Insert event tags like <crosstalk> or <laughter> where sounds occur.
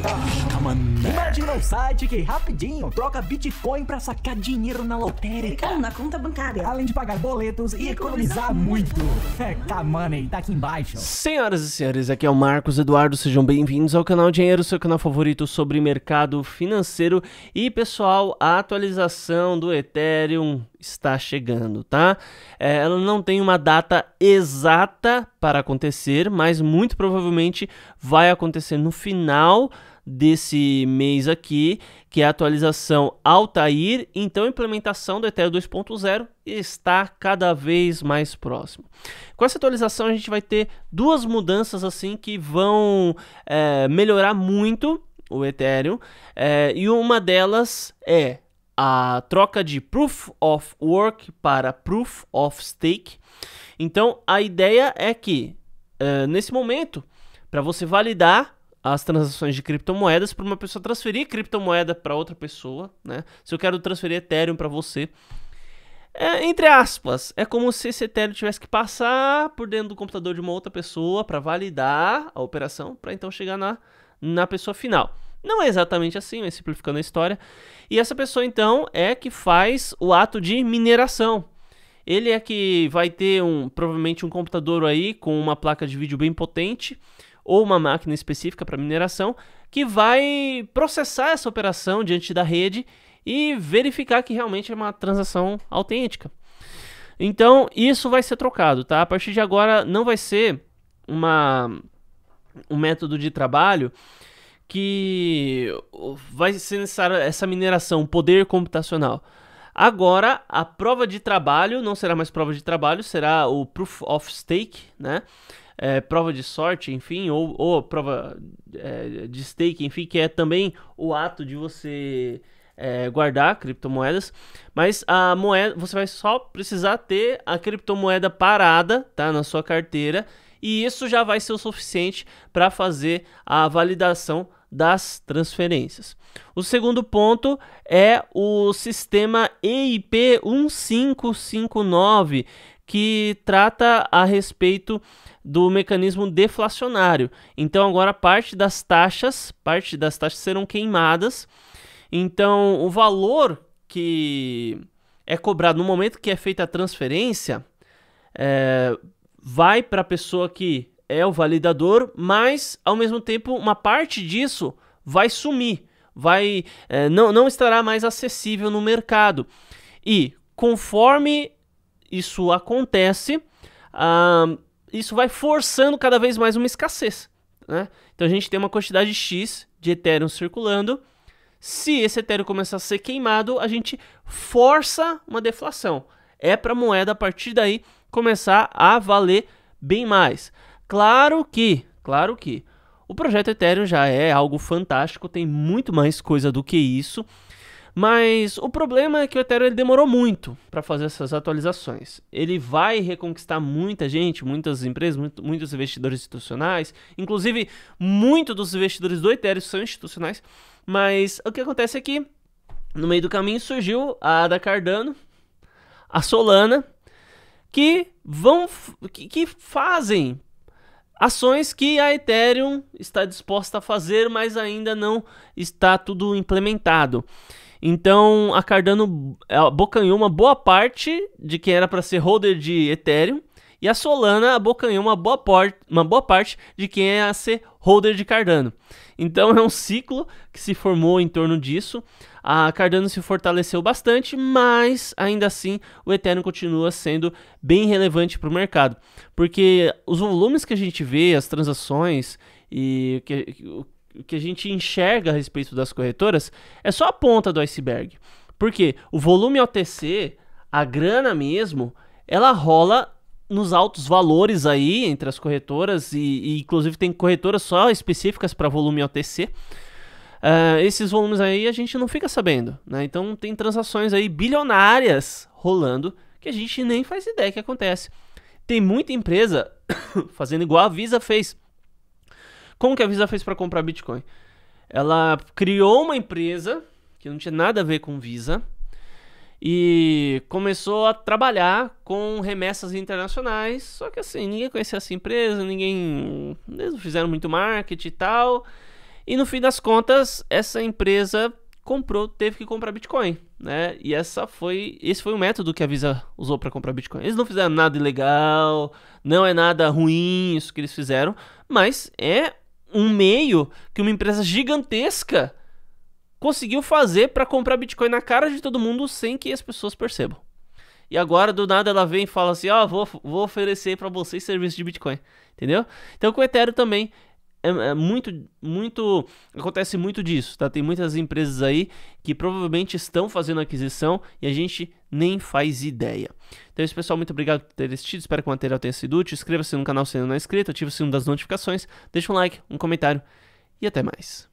한다. mané. Imagina um site que rapidinho troca Bitcoin pra sacar dinheiro na lotérica. na conta bancária. Além de pagar boletos e, e economizar, economizar muito. muito. É, K-Money tá, tá aqui embaixo. Senhoras e senhores, aqui é o Marcos Eduardo. Sejam bem-vindos ao canal Dinheiro, seu canal favorito sobre mercado financeiro. E, pessoal, a atualização do Ethereum está chegando, tá? É, ela não tem uma data exata para acontecer, mas muito provavelmente vai acontecer no final desse mês aqui, que é a atualização Altair, então a implementação do Ethereum 2.0 está cada vez mais próximo. Com essa atualização a gente vai ter duas mudanças assim que vão é, melhorar muito o Ethereum, é, e uma delas é a troca de Proof of Work para Proof of Stake. Então a ideia é que é, nesse momento, para você validar as transações de criptomoedas para uma pessoa transferir criptomoeda para outra pessoa, né? Se eu quero transferir Ethereum para você, é, entre aspas, é como se esse Ethereum tivesse que passar por dentro do computador de uma outra pessoa para validar a operação, para então chegar na, na pessoa final. Não é exatamente assim, mas simplificando a história. E essa pessoa então é que faz o ato de mineração. Ele é que vai ter um provavelmente um computador aí com uma placa de vídeo bem potente ou uma máquina específica para mineração que vai processar essa operação diante da rede e verificar que realmente é uma transação autêntica. Então, isso vai ser trocado, tá? A partir de agora não vai ser uma um método de trabalho que vai ser necessária essa mineração, poder computacional. Agora, a prova de trabalho não será mais prova de trabalho, será o proof of stake, né? é, prova de sorte, enfim, ou, ou prova é, de stake, enfim, que é também o ato de você é, guardar criptomoedas, mas a moeda você vai só precisar ter a criptomoeda parada, tá, na sua carteira, e isso já vai ser o suficiente para fazer a validação das transferências. O segundo ponto é o sistema EIP 1559, que trata a respeito do mecanismo deflacionário. Então agora parte das taxas, parte das taxas serão queimadas. Então o valor que é cobrado no momento que é feita a transferência é, vai para a pessoa que é o validador, mas ao mesmo tempo uma parte disso vai sumir, vai é, não, não estará mais acessível no mercado. E conforme isso acontece, ah, isso vai forçando cada vez mais uma escassez. Né? Então a gente tem uma quantidade X de Ethereum circulando. Se esse Ethereum começar a ser queimado, a gente força uma deflação. É para a moeda, a partir daí, começar a valer bem mais. Claro que, claro que, o projeto Ethereum já é algo fantástico, tem muito mais coisa do que isso. Mas o problema é que o Ethereum ele demorou muito para fazer essas atualizações. Ele vai reconquistar muita gente, muitas empresas, muito, muitos investidores institucionais. Inclusive, muitos dos investidores do Ethereum são institucionais. Mas o que acontece é que, no meio do caminho, surgiu a da Cardano, a Solana, que vão que, que fazem ações que a Ethereum está disposta a fazer, mas ainda não está tudo implementado. Então a Cardano abocanhou uma boa parte de quem era para ser holder de Ethereum e a Solana abocanhou uma boa, uma boa parte de quem é a ser holder de Cardano. Então é um ciclo que se formou em torno disso. A Cardano se fortaleceu bastante, mas ainda assim o Ethereum continua sendo bem relevante para o mercado, porque os volumes que a gente vê, as transações e o que, o que a gente enxerga a respeito das corretoras é só a ponta do iceberg. Porque o volume OTC, a grana mesmo, ela rola nos altos valores aí entre as corretoras e, e inclusive tem corretoras só específicas para volume OTC. Uh, ah, esses volumes aí a gente não fica sabendo, né? Então tem transações aí bilionárias rolando que a gente nem faz ideia que acontece. Tem muita empresa <coughs> fazendo igual a Visa fez como que a Visa fez para comprar Bitcoin? Ela criou uma empresa que não tinha nada a ver com Visa e começou a trabalhar com remessas internacionais. Só que assim, ninguém conhecia essa empresa, ninguém. Eles fizeram muito marketing e tal. E no fim das contas, essa empresa comprou, teve que comprar Bitcoin, né? E essa foi, esse foi o método que a Visa usou para comprar Bitcoin. Eles não fizeram nada ilegal, não é nada ruim isso que eles fizeram, mas é um meio que uma empresa gigantesca conseguiu fazer para comprar Bitcoin na cara de todo mundo sem que as pessoas percebam. E agora do nada ela vem e fala assim: "Ó, oh, ah, vou, vou oferecer para vocês serviço de Bitcoin". Entendeu? Então com o Ethereum também é, é, muito, muito. Acontece muito disso, tá? Tem muitas empresas aí que provavelmente estão fazendo aquisição e a gente nem faz ideia. Então é isso, pessoal. Muito obrigado por ter assistido. Espero que o material tenha sido útil. Inscreva-se no canal se ainda não é inscrito, ative o sino das notificações, deixa um like, um comentário e até mais.